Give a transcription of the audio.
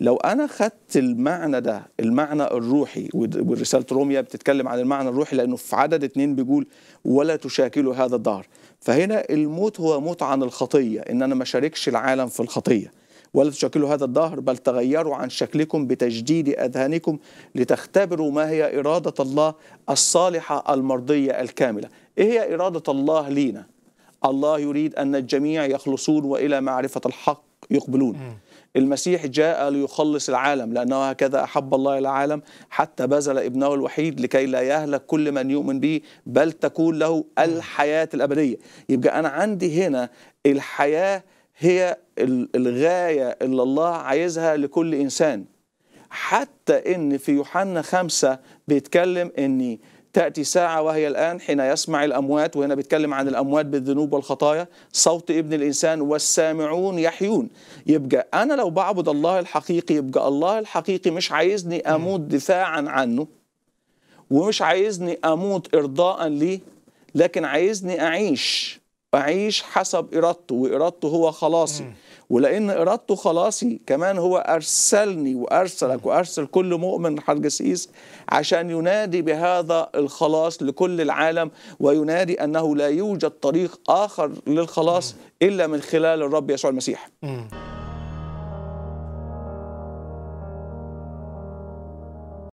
لو انا خدت المعنى ده المعنى الروحي ورساله روميا بتتكلم عن المعنى الروحي لانه في عدد اتنين بيقول ولا تشاكلوا هذا الدهر فهنا الموت هو موت عن الخطيه ان انا ما شاركش العالم في الخطيه ولا تشكلوا هذا الدهر بل تغيروا عن شكلكم بتجديد اذهانكم لتختبروا ما هي اراده الله الصالحه المرضيه الكامله. ايه هي اراده الله لينا؟ الله يريد ان الجميع يخلصون والى معرفه الحق يقبلون. المسيح جاء ليخلص العالم لأنه هكذا أحب الله العالم حتى بذل ابنه الوحيد لكي لا يهلك كل من يؤمن به بل تكون له الحياة الأبدية يبقى أنا عندي هنا الحياة هي الغاية اللي الله عايزها لكل إنسان حتى إن في يوحنا خمسة بيتكلم إني تأتي ساعة وهي الآن حين يسمع الأموات وهنا بيتكلم عن الأموات بالذنوب والخطايا صوت ابن الإنسان والسامعون يحيون يبقى أنا لو بعبد الله الحقيقي يبقى الله الحقيقي مش عايزني أموت دفاعا عنه ومش عايزني أموت إرضاء ليه لكن عايزني أعيش أعيش حسب إرادته وإرادته هو خلاصي ولأن إرادته خلاصي كمان هو أرسلني وأرسلك وأرسل كل مؤمن حرجسيس عشان ينادي بهذا الخلاص لكل العالم وينادي أنه لا يوجد طريق آخر للخلاص إلا من خلال الرب يسوع المسيح